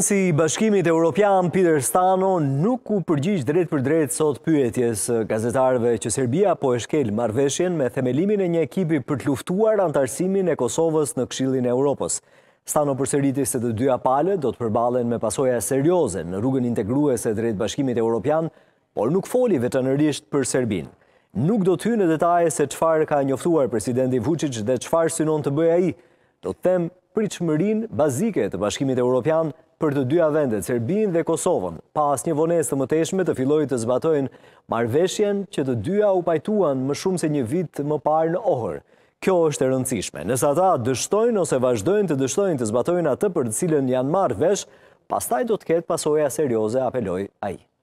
si bashkimit e Europian Peter Stano nuk ku përgjish drejt për drejt sot pyetjes gazetarve që Serbia po e shkel marveshjen me themelimin e një ekipi për të luftuar antarësimin e Kosovës në kshilin e Europës. Stano përseritis se të dyja pale do të përbalen me pasoja serioze në rrugën integruese drejt bashkimit e Europian, por nuk foli vetënërrisht për Serbin. Nuk do të hynë detaje se qfar ka njoftuar presidenti Vucic dhe qfar synon të bëja i, do të temë për i bazike të bashkimit e Europian për të dyja vendet, Serbin dhe Kosovën, pas një vones të mëteshme të filoj të zbatojnë marveshjen që të dyja u pajtuan më shumë se një vit më parë në ohër. Kjo është e rëndësishme. Nësë ata dështojnë ose vazhdojnë të dështojnë të zbatojnë atë për të cilën janë marvesh, pas taj do të ketë pasoja serioze apeloj a i.